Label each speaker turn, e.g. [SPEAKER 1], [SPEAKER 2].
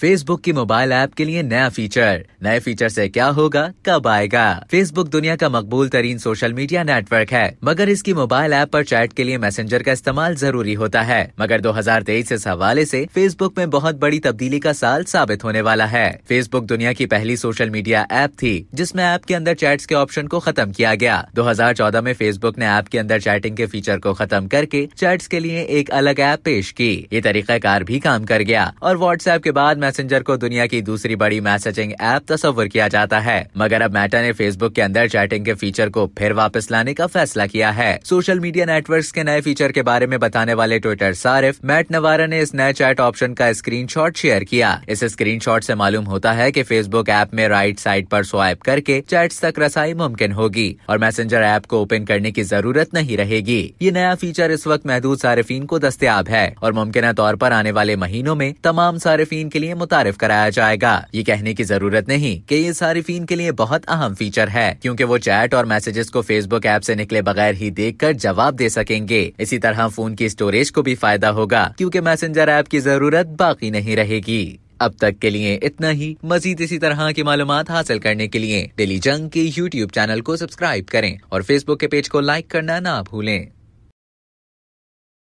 [SPEAKER 1] Facebook की mobile app के लिए नया फीचर नए फीचर से क्या होगा कब आएगा फेसबुक दुनिया का मकबूल तरीन सोशल मीडिया नेटवर्क है मगर इसकी मोबाइल ऐप पर चैट के लिए मैसेंजर का इस्तेमाल जरूरी होता है मगर 2023 इस हवाले ऐसी फेसबुक में बहुत बड़ी तब्दीली का साल साबित होने वाला है फेसबुक दुनिया की पहली सोशल मीडिया ऐप थी जिसमे ऐप के अंदर चैट्स के ऑप्शन को खत्म किया गया 2014 में फेसबुक ने ऐप के अंदर चैटिंग के फीचर को खत्म करके चैट्स के लिए एक अलग ऐप पेश की ये तरीका कार भी काम कर गया और व्हाट्सऐप के बाद मैसेंजर को दुनिया की दूसरी बड़ी मैसेजिंग ऐप तस्वर किया जाता है मगर अब मेटा ने फेसबुक के अंदर चैटिंग के फीचर को फिर वापस लाने का फैसला किया है सोशल मीडिया नेटवर्क के नए फीचर के बारे में बताने वाले ट्विटर सारिफ मैट नवारा ने इस नए चैट ऑप्शन का स्क्रीन शेयर किया इस स्क्रीन शॉट मालूम होता है की फेसबुक ऐप में राइट साइड आरोप स्वाइप करके चैट तक रसाई मुमकिन होगी और मैसेंजर ऐप को ओपन करने की जरूरत नहीं रहेगी ये नया फीचर इस वक्त महदूद सार्फिन को दस्तियाब है और मुमकिन तौर आरोप आने वाले महीनों में तमाम सार्फिन के लिए लिए मुतारफ कराया जाएगा ये कहने की जरूरत नहीं कि ये सार्फिन के लिए बहुत अहम फीचर है क्योंकि वो चैट और मैसेजेस को फेसबुक ऐप से निकले बगैर ही कर जवाब दे सकेंगे इसी तरह फोन की स्टोरेज को भी फायदा होगा क्योंकि मैसेंजर ऐप की जरूरत बाकी नहीं रहेगी अब तक के लिए इतना ही मजीद इसी तरह की मालूम हासिल करने के लिए डेली जंग के यूट्यूब चैनल को सब्सक्राइब करें और फेसबुक के पेज को लाइक करना ना भूलें